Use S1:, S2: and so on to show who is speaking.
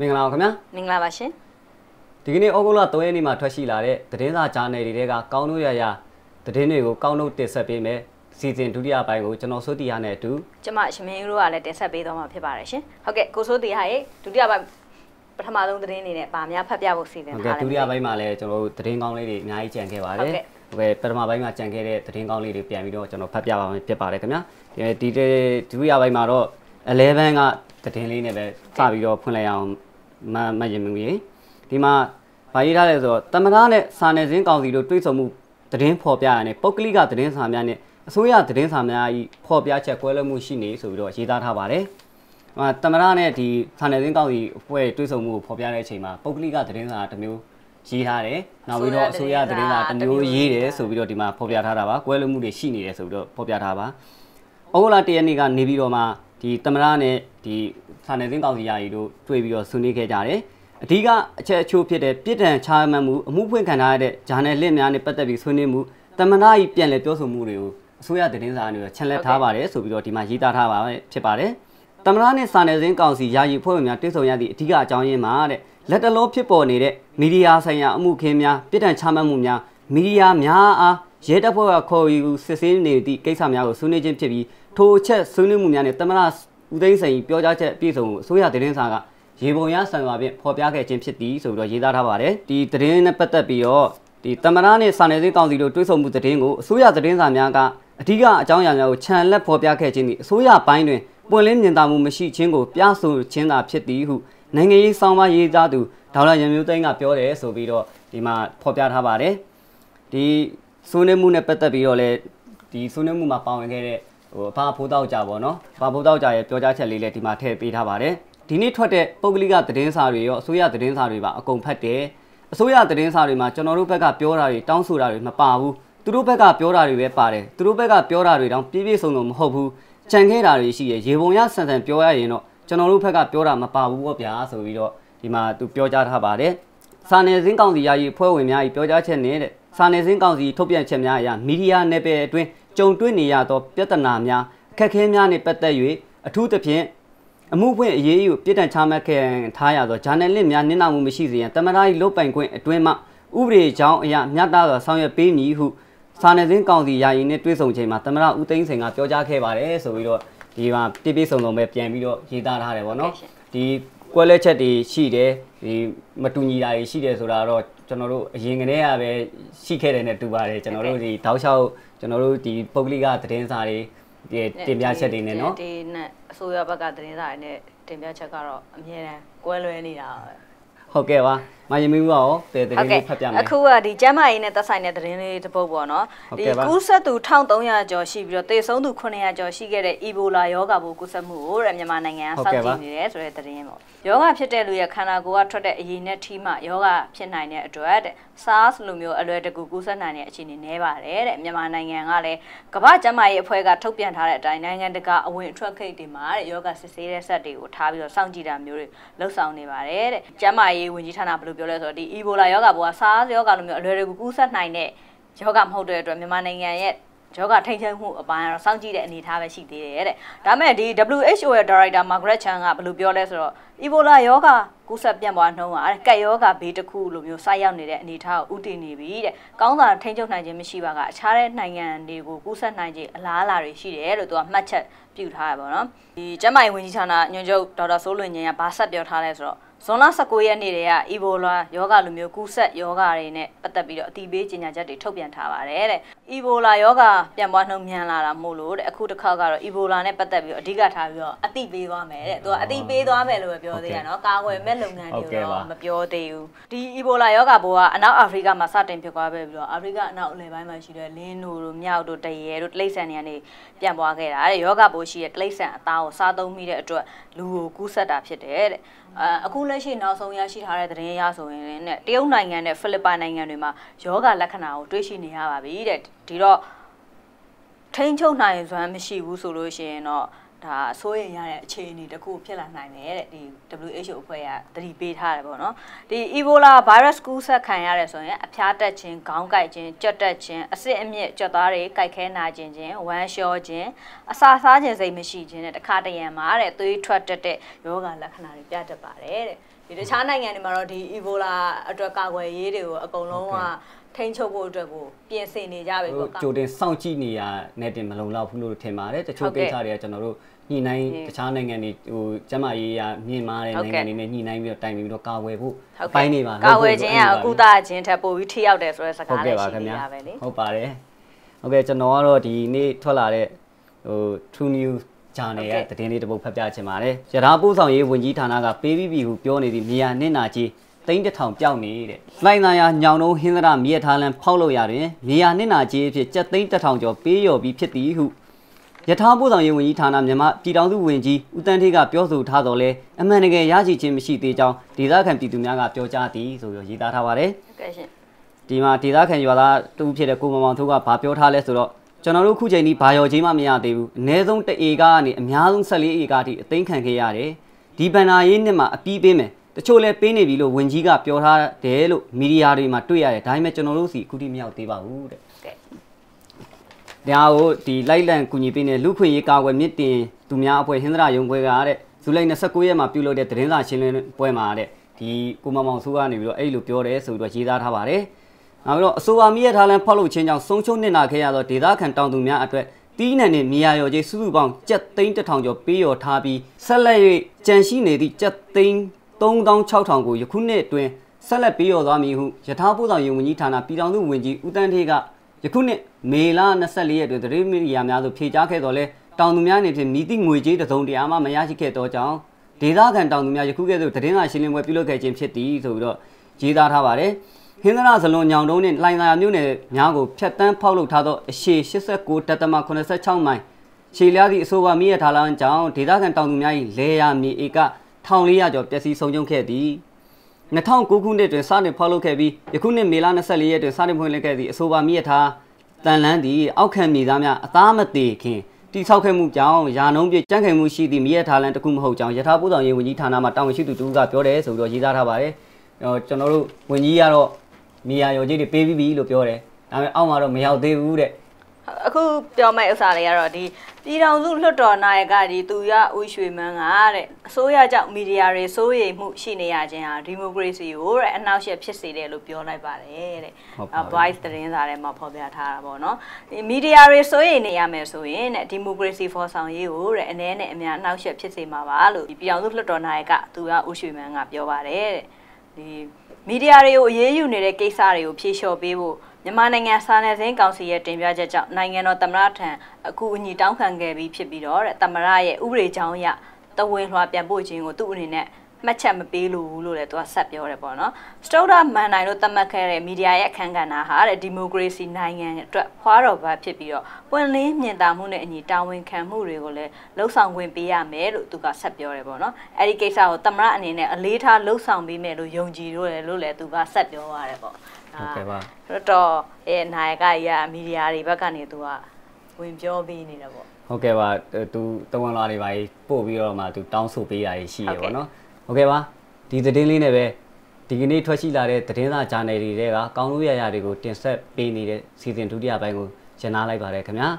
S1: မင်္ဂလာပါခင်ဗျာမင်္ဂလာပါရှင်ဒီကနေ့ဩဂုတ်လ3ရက်နေ့မှာထွက်ရှိလာတဲ့သတင်းစာဂျာနယ်တွေကကောင်းတို့ရရသတင်းတွေကိုကောင်းတို့တင်ဆက်ပေးမယ်စီစဉ်ဒုတိယပိုင်းကိုကျွန်တော်စိုးတီဟာနဲ့အတူ
S2: ကျမရမင်းတို့ကလည်းတင်ဆက်ပေးသွားမှာဖြစ်ပါတယ်ရှင်ဟုတ်ကဲ့ကိုစိုးတီဟာရဲ့ဒုတိယပိုင်းပထမဆုံးသတင်းအနေနဲ့ဗာများဖတ်ပြဖို့စီစဉ်ထားတယ်ဟုတ်ကဲ့ဒုတိယ
S1: ပိုင်းမှာလည်းကျွန်တော်တို့သတင်းကောင်းလေးတွေအများကြီးကြံခဲ့ပါတယ်ဟုတ်ကဲ့ဟုတ်ကဲ့ပထမပိုင်းမှာကြံခဲ့တဲ့သတင်းကောင်းလေးတွေပြန်ပြီးတော့ကျွန်တော်ဖတ်ပြပါမယ်ဖြစ်ပါတယ်ခင်ဗျာဒီဒုတိယပိုင်းမှာတော့11ကသတင်းလေးနဲ့ပဲစပြီးတော့ဖွင့်လိုက်အောင်မမရင်မူရေဒီမှာဘာရေးထားလဲဆိုတော့တမနာနဲ့စာနယ်ဇင်းကောင်စီတို့တွေ့ဆုံမှုသတင်းဖော်ပြရတယ်ပုတ်ကလိကသတင်းစာများနဲ့အစိုးရသတင်းစာများဤဖော်ပြချက်ကွဲလွဲမှုရှိနေဆိုပြီးတော့ရေးသားထားပါတယ်။အာတမရနဲ့ဒီစာနယ်ဇင်းကောက်စီအဖွဲ့တွေ့ဆုံမှုကိုဖော်ပြတဲ့အချိန်မှာပုတ်ကလိကသတင်းစာတစ်မျိုးရေးထားတယ်။နောက်ပြီးတော့အစိုးရသတင်းစာတစ်မျိုးရေးတယ်ဆိုပြီးတော့ဒီမှာဖော်ပြထားတာပါ။ကွဲလွဲမှုတွေရှိနေတယ်ဆိုပြီးတော့ဖော်ပြထားပါ။ဩဂုတ်လ၁ရက်နေ့ကနေပြီးတော့မှဒီတမရနဲ့ဒီစာနယ်ဇင်းကောင်စီရာကြီးတို့တွေ့ပြီးတော့ဆွေးနွေးခဲ့ကြတယ်အဓိကအချက်အချိုးဖြစ်တဲ့ပြည်တံချမှတ်မှုအမှုဖွင့်ခံထားရတဲ့ဂျာနယ်လစ်များနဲ့ပတ်သက်ပြီးဆွေးနွေးမှုတမနာကြီးပြန်လည်ပြောဆိုမှုတွေကိုအစိုးရသတင်းစာအနေနဲ့ချန်လက်ထားပါတယ်ဆိုပြီးတော့ဒီမှာရေးသားထားပါဖြစ်ပါတယ်။တမနာနဲ့စာနယ်ဇင်းကောင်စီယာယီဖွဲ့ဝင်များတွေ့ဆုံရသည့်အဓိကအကြောင်းရင်းမှာတဲ့လက်တလောဖြစ်ပေါ်နေတဲ့မီဒီယာဆိုင်ရာအမှုခင်းများပြည်တံချမှတ်မှုများမီဒီယာများအားရဲတပ်ဖွဲ့ကခေါ်ယူစစ်ဆေးနေသည့်ကိစ္စများကိုဆွေးနွေးခြင်းဖြစ်ပြီးထိုအချက်ဆွေးနွေးမှုများနဲ့တမနာဦးသိန်းစိန်ပြောကြားချက်အပြည့်စုံကိုအစိုးရသတင်းစာကရေပုံရဆံရွာဖြင့်ဖော်ပြခဲ့ခြင်းဖြစ်သည်ဆိုပြီးတော့ရေးသားထားပါတယ်ဒီသတင်းနဲ့ပတ်သက်ပြီးတော့ဒီတမရနဲ့စာနယ်ဇင်းကောင်စီတို့တွဲဆုံမှုသတင်းကိုအစိုးရသတင်းစာများကအဓိကအကြောင်းအရာများကိုခြံလက်ဖော်ပြခဲ့ခြင်းသည်အစိုးရပိုင်းတွင်ပွင့်လင်းမြင်သာမှုမရှိခြင်းကိုပြဆိုခြင်းသာဖြစ်သည်ဟုနိုင်ငံရေးစောင်းပါရေးသားသူဒေါက်တာရံမျိုးသိန်းကပြောတယ်ဆိုပြီးတော့ဒီမှာဖော်ပြထားပါတယ်ဒီဆွေးနွေးမှုနဲ့ပတ်သက်ပြီးတော့လည်းဒီဆွေးနွေးမှုမှာပါဝင်ခဲ့တဲ့ဟိုဘာဖိုးတောက်ကြပေါ့နော်ဘာဖိုးတောက်ကြရဲ့ပြောကြားချက်လေးလည်းဒီမှာထည့်ပေးထားပါတယ်ဒီနေ့ထွက်တဲ့ပုဂ္ဂလိကသတင်းစာတွေရောအစိုးရသတင်းစာတွေပါအကုန်ဖတ်တယ်အစိုးရသတင်းစာတွေမှာကျွန်တော်တို့ဘက်ကပြောတာတွေတောင်းဆိုတာတွေမပါဘူးသူတို့ဘက်ကပြောတာတွေပဲပါတယ်သူတို့ဘက်ကပြောတာတွေတောင်ပြည့်ပြည့်စုံစုံမဟုတ်ဘူးကြံခဲ့တာတွေရှိရဲ့ရေပုံရဆန်ဆန်ပြောရရင်တော့ကျွန်တော်တို့ဘက်ကပြောတာမပါဘူးပေါ့ဗျာဆိုပြီးတော့ဒီမှာသူပြောကြားထားပါတယ်စာနယ်ဇင်းကောင်စီယာယီအဖွဲ့ဝင်များ၏ပြောကြားချက်နဲ့တဲ့စာနယ်ဇင်းကောင်စီထုတ်ပြန်ချက်များအရမီဒီယာနယ်ပယ်အတွင်းကြုံတွေ့နေရသောပြဿနာများအခက်အခဲများနှင့်ပတ်သက်၍အထူးသဖြင့်အမှုဖွင့်အရေးအယူပြစ်ဒဏ်ချမှတ်ခဲ့ထားရသောဂျာနယ်လစ်များနစ်နာမှုမရှိစေရန်တမန်တော်၏လုပ်ပိုင်ခွင့်အတွင်းမှဥပဒေကြောင်းအရမျှတစွာဆောင်ရွက်ပေးမည်ဟုစာနယ်ဇင်းကောင်စီယာယီနဲ့တွေ့ဆုံချိန်မှာတမန်တော်ဦးသိန်းစိန်ကပြောကြားခဲ့ပါတယ်ဆိုပြီးတော့ဒီမှာပြည့်ပြည့်စုံစုံပဲပြန်ပြီးတော့ရေးသားထားတယ်ဗောနော်ဒီကွဲလဲချက်တွေရှိတယ်ဒီမတူညီတာတွေရှိတယ်ဆိုတာတော့ကျွန်တော်တို့အရင်ကတည်းကပဲရှိခဲ့တယ်နဲ့တူပါတယ်ကျွန်တော်တို့ဒီတောက်လျှောက်ကျွန်တော်တို့ဒီပုဂ္ဂလိကသတင်းစာတွေတင်ပြချက်တွေနဲ့เนาะဒ
S2: ီနဲ့အစိုးရဘက်ကသတင်းစာတွေနဲ့တင်ပြချက်ကတော့အများတန်းကွဲလွဲနေတာ
S1: ဟုတ်ကဲ့ပါမယမင်းဦးကရောတဲတရင်လေးဖတ်ပြမယ်အခု
S2: ကဒီကျမ်းမာရေးနဲ့သက်ဆိုင်တဲ့တရင်လေးတစ်ပုဒ်ပေါ့နော်ဒီကူးစက်သူ1300ကျော်ရှိပြီးတော့တေဆုံးသူ900ကျော်ရှိခဲ့တဲ့အီဘိုလာရောဂါပိုးကူးစက်မှုကိုတဲ့မြန်မာနိုင်ငံကစောင့်ကြည့်နေတယ်ဆိုတဲ့တရင်ပေါ့ယောဂဖြစ်တဲ့လူရဲ့ခန္ဓာကိုယ်ကထွက်တဲ့အရည်နဲ့ထိမှယောဂဖြစ်နိုင်တဲ့အတွက်တဲ့ SARS လိုမျိုးအလွယ်တကူကူးစက်နိုင်တဲ့အခြေအနေနည်းပါတယ်တဲ့မြန်မာနိုင်ငံကလည်းကမ္ဘာ့ကျန်းမာရေးအဖွဲ့ကထုတ်ပြန်ထားတဲ့အတိုင်းနိုင်ငံတကာအဝင်အထွက်ခိတ်တွေမှာတဲ့ယောဂစစ်ဆေးတဲ့ဆက်တွေကိုထားပြီးတော့စောင့်ကြည့်တာမျိုးတွေလှုပ်ဆောင်နေပါတယ်တဲ့ကျန်းမာရေးဝန်ကြီးဌာနဘယ်လိုပြောလဲဆိုတော့ဒီ Ebola ရောဂါဘောက SARS ရောဂါလိုမျိုးအလွယ်တကူကူးစက်နိုင်တဲ့ရောဂါမဟုတ်တဲ့အတွက်မြန်မာနိုင်ငံရဲ့ယောဂထိန်ချင်းမှုအပိုင်းကတော့စောင့်ကြည့်တဲ့အနေအထားပဲရှိသေးတယ်တဲ့။ဒါမဲ့ဒီ WHO ရဲ့ Director Margaret Chan ကဘယ်လိုပြောလဲဆိုတော့ Ebola ယောဂကူးစက်ပြန့်ပွားနှုန်းကအဲကက်ယောဂဘေးတစ်ခုလိုမျိုးဆိုက်ရောက်နေတဲ့အနေအထားကိုဥတည်နေပြီတဲ့။ကောင်းတာထိန်ချုပ်နိုင်ခြင်းမရှိပါကအခြားတဲ့နိုင်ငံတွေကိုကူးစက်နိုင်ခြင်းအလားအလာတွေရှိတယ်လို့သူကမှတ်ချက်ပြုထားရပါတော့။ဒီကျန်းမာရေးဝန်ကြီးဌာနညွှန်ချုပ်ဒေါက်တာစိုးလွင်ငင်းကဘာဆက်ပြောထားလဲဆိုတော့ဇွန်လ19ရက်နေ့တည်းကအီဘိုလာယောဂလိုမျိုးကူးစက်ယောဂတွေနဲ့ပတ်သက်ပြီးတော့အတိပေးကြေညာချက်တွေထုတ်ပြန်ထားပါတယ်တဲ့အီဘိုလာယောဂပြန့်ပွားနှုန်းမြန်လာတာမို့လို့တဲ့အခုတစ်ခါကတော့အီဘိုလာနဲ့ပတ်သက်ပြီးတော့အဓိကထားပြီးတော့အတိပေးသွားမယ်တဲ့သူကအတိပေးသွားမယ်လို့ပဲပြောသေးရနော်ကာကွယ်မဲ့လုပ်ငန်းတွေတော့မပြောသေးဘူးဒီအီဘိုလာယောဂဘိုးကအနောက်အာဖရိကမှာစတင်ဖြစ်သွားပဲပြီးတော့အာဖရိကအနောက်အလယ်ပိုင်းမှာရှိတဲ့လင်းတို့တို့မြောက်တို့တရေတို့တိလိษံတွေကနေပြန့်ပွားခဲ့တာတဲ့ယောဂဘိုးရှိတဲ့တိလိษံအသားကိုစားသုံးမိတဲ့အတွက်လူကိုကူးစက်တာဖြစ်တယ်တဲ့အခုလက်ရှိနောက်ဆုံးရရှိထားတဲ့သတင်းရဆိုရင်လည်းတရုတ်နိုင်ငံနဲ့ဖိလစ်ပိုင်နိုင်ငံတွေမှာယောဂလက္ခဏာကိုတွေ့ရှိနေရပါပြီတဲ့ဒီတော့ထိန်းချုပ်နိုင်စွမ်းမရှိဘူးဆိုလို့ရှိရင်တော့ဒါဆိုရင်ရတဲ့အခြေအနေတခုဖြစ်လာနိုင်တယ်တဲ့ဒီ WHO အဖွဲ့ကသတိပေးထားတယ်ပေါ့နော်ဒီ Ebola virus ကူးစက်ခံရတယ်ဆိုရင်အဖျားတက်ခြင်းခေါင်းကိုက်ခြင်းကြွက်တက်ခြင်းအဆစ်အမြင့်ကြွက်သားတွေကိုက်ခဲနာခြင်းခြင်းဝမ်းလျှောခြင်းအစာစားခြင်းစိတ်မရှိခြင်းနဲ့တခါတရံမှာတဲ့သွေးထွက်တက်တဲ့ရောဂါလက္ခဏာတွေပြတတ်ပါတယ်တဲ့ဒီတခြားနိုင်ငံတွေမှာတော့ဒီ Ebola အတွက်ကာကွယ်ရေးတွေကိုအကုန်လုံးကထိန်းချုပ်ဖို့အတွက်ကိုပြင်ဆင်နေကြပဲပေါ့။ကြိုတင်
S1: စောင့်ကြည့်နေရနဲ့တင်မလုံလောက်ဘူးလို့ထင်ပါတယ်။တချို့ကိစ္စတွေကကျွန်တော်တို့ညှိနှိုင်းတခြားနိုင်ငံတွေဟိုကျမရေးရမြင့်မားတဲ့နိုင်ငံတွေနဲ့ညှိနှိုင်းပြီးတော့တိုင်ပြီးတော့ကာဝယ်ဖို့ပိုင်းနေပါကာဝယ်ခြင်းကကုသ
S2: ခြင်းထက်ပိုပြီးထိရောက်တယ်ဆိုတဲ့စကားလေးရှိနေတာ
S1: ပဲလေ။ဟုတ်ပါတယ်။ဟုတ်ကဲ့ကျွန်တော်ကတော့ဒီနေ့ထွက်လာတဲ့ဟို True News ဂျာနယ်ရဲ့သတင်းလေးတစ်ပုဒ်ဖတ်ပြချင်ပါတယ်။ရထားပို့ဆောင်ရေးဝန်ကြီးဌာနကပေးပြီးပြီဟုပြောနေသည့်နေရာနင့်နာကြီးသိန်းတစ်ထောင်ပြောင်းနေတဲ့လိုင်သာယာညောင်နှုံးဟင်းသရမြေထားလန်ဖောက်လို့ရတွင်နေရာနှစ်နာကြီးအဖြစ်ကျပ်သိန်းတစ်ထောင်ကျော်ပေးလျော်ပြီးဖြစ်သည်ဟုယထာပို့ဆောင်ရေးဝန်ကြီးဌာနမြန်မာပြည်ထောင်စုဝန်ကြီးဦးတန်းထေးကပြောဆိုထားတော်လဲအမှန်တကယ်ရရှိခြင်းမရှိသေးကြောင်းဒေသခံပြည်သူများကပြောကြားသည်ဆိုပြီးရေးသားထားပါတယ်။ဟုတ်ကဲ့ရှင်။ဒီမှာဒေသခံရွာသားတူဖြစ်တဲ့ကိုမောင်မောင်တို့ကဘာပြောထားလဲဆိုတော့ကျွန်တော်တို့ခုချိန်ဒီဘာရောချင်းမှမရသေးဘူးအ ਨੇ ဆုံး1ဧကကနေအများဆုံး14ဧကအထိအသိမ်းခံခဲ့ရတယ်ဒီဘန္နာရေးနှစ်မှာအပြီးပေးမယ်တချို့လဲပေးနေပြီလို့ဝန်ကြီးကပြောထားတယ်လို့မီဒီယာတွေမှာတွေ့ရတယ်ဒါပေမဲ့ကျွန်တော်တို့စီအခုထိမရောက်သေးပါဘူးတဲ့တရားကိုဒီလိုက်လံကူညီပေးနေလူခွေရေးကာကွယ်မြစ်တင်သူများအဖွဲ့ဟင်းသရရုံခွဲကတဲ့ဇူလိုင်29ရက်မှာပြုလုပ်တဲ့သတင်းစာရှင်းလင်းပွဲမှာတဲ့ဒီကိုမမောင်ဆိုးကနေပြီးတော့အဲ့လိုပြောတယ်ဆိုပြီးတော့ရေးသားထားပါတယ်။နောက်ပြီးတော့အဆိုပါမိရထားလန်ဖောက်လုပ်ခြင်းကြောင့်ဆုံးရှုံးနစ်နာခဲ့ရသောဒေသခံတောင်သူများအတွက်တီးနှံနှင့်မြေယာရောကြီးစုစုပေါင်း7သိန်း1000ကျော်ပေးရောထားပြီးဆက်လက်၍ကြန့်ရှိနေသည့်7သိန်း3600ကိုယခုနှစ်အတွင်းဆက်လက်ပေးရော်သွားမည်ဟုယထာပို့ဆောင်ရေးဝန်ကြီးဌာနပြည်ထောင်စုဝန်ကြီးဦးတန်းထေးကယခုနှစ်မေလ24ရက်တွင်သတင်းမီဒီယာများသို့ဖြေကြားခဲ့တော်လဲတောင်သူများအနေဖြင့်မိတိငွေကြေးတစုံတရာမှမရရှိခဲ့သောကြောင့်ဒေသခံတောင်သူများယခုကဲ့သို့သတင်းစာရှင်းလင်းပွဲပြုလုပ်ခဲ့ခြင်းဖြစ်သည်ဆိုပြီးတော့ရေးသားထားပါတယ်။ဟင်းသရဇလွန်ညောင်တုံးနှင့်လှိုင်သာယာမြို့နယ်များကိုဖျက်တမ်းဖောက်လုပ်ထားသောအရှေ89.86မိုင်ခြေလျားသည့်အဆိုပါမိရထားလမ်းကြောင့်ဒေသခံတောင်သူများ၏လေယာမြေဧက1400ကျော်ပျက်စီးဆုံးရှုံးခဲ့သည်2009ခုနှစ်တွင်စတင်ဖောက်လုပ်ခဲ့ပြီးယခုနှစ်မေလ24ရက်တွင်စတင်ဖွင့်လှစ်ခဲ့သည့်အဆိုပါမြစ်ထားတန်လန်းသည့်အောက်ခံမြေသားများအသားမသေးခင်တိဆောက်ခဲ့မှုကြောင့်ယာနုံးပြကြန့်ခိုင်မှုရှိသည့်မြေထားလန်းတစ်ခုမဟုတ်ကြောင်းယထာပို့ဆောင်ရေးဝန်ကြီးဌာနမှတာဝန်ရှိသူတူကပြောတယ်ဆိုပြီးတော့ရေးသားထားပါတယ်။အဲကျွန်တော်တို့ဝန်ကြီးကတော့မြေယာရော်ကြီးတွေပေးပြီးပြီလို့ပြောတယ်။ဒါပေမဲ့အောက်မှာတော့မရောက်သေးဘူးတဲ့
S2: ။အခုပြောမယ့်ဥစ္စာတွေကတော့ဒီပြည်ထောင်စုလွှတ်တော်နိုင်ကဒီသူရဦးရွှေမန်းကတဲ့အစိုးရကြောင့်မီဒီယာတွေစိုးရိမ်မှုရှိနေရခြင်းဟာဒီမိုကရေစီကိုတဲ့အနှောက်အယှက်ဖြစ်စေတယ်လို့ပြောလိုက်ပါတယ်တဲ့။ Voice သတင်းစာထဲမှာဖော်ပြထားတာပေါ့နော်။ဒီမီဒီယာတွေစိုးရိမ်နေရမယ်ဆိုရင်တဲ့ဒီမိုကရေစီဖော်ဆောင်ရေးကိုတဲ့အနည်းနဲ့အများအနှောက်အယှက်ဖြစ်စေမှာပါလို့ဒီပြည်ထောင်စုလွှတ်တော်နိုင်ကသူရဦးရွှေမန်းကပြောပါတယ်တဲ့။ဒီမီဒီယာတွေကိုအေးအေးယူနေတဲ့ကိစ္စတွေကိုဖြေလျှော့ပေးဖို့မြန်မာနိုင်ငံစာနယ်ဇင်းကောင်စီရဲ့တင်ပြချက်ကြောင့်နိုင်ငံတော်သမ္မတထံအကူအညီတောင်းခံခဲ့ပြီးဖြစ်ပြီးတော့သမ္မတရဲ့ဥပဒေကြောင်းအရတဝေလွှာပြန်ပို့ခြင်းကိုသူ့အနေနဲ့မှတ်ချက်မပေးလို့ဘူးလို့လည်းသူကဆက်ပြောတယ်ပေါ့နော်စတုဒ္ဒမန်နိုင်လို့သတ်မှတ်ခဲ့တဲ့မီဒီယာရဲ့အခန်းကဏ္ဍဟာတဲ့ဒီမိုကရေစီနိုင်ငံအတွက်ဖွားတော်ဘာဖြစ်ပြီးတော့ပွင့်လင်းမြင်သာမှုနဲ့အညီတာဝန်ခံမှုတွေကိုလည်းလှုပ်ဆောင်ခွင့်ပေးရမယ်လို့သူကဆက်ပြောတယ်ပေါ့နော်အဲဒီကိစ္စကိုသမရအနေနဲ့အလေးထားလှုပ်ဆောင်ပေးမယ်လို့ယုံကြည်လို့လည်းလို့လည်းသူကဆက်ပြောရတယ်ပေါ့ဟုတ်ကဲ့ပါတော်တော်အဲနိုင်ကအရာမီဒီယာတွေဘက်ကနေသူကဝင်ပြောပေးနေတယ်ပေါ့
S1: ဟုတ်ကဲ့ပါသူတဝန်လာတွေပါကြီးပို့ပြီးတော့မှသူတောင်းဆိုပေးတာရှိရပေါ့နော်ဟုတ်ကဲ့ပါဒီသတင်းလေးနဲ့ပဲဒီကနေ့ထွက်ရှိလာတဲ့သတင်းစာဂျာနယ်တွေကကောင်းလို့ရရတွေကိုတင်ဆက်ပေးနေတဲ့စီစဉ်ဒုတိယပိုင်းကိုရှင်းနာလိုက်ပါတယ်ခင်ဗျာ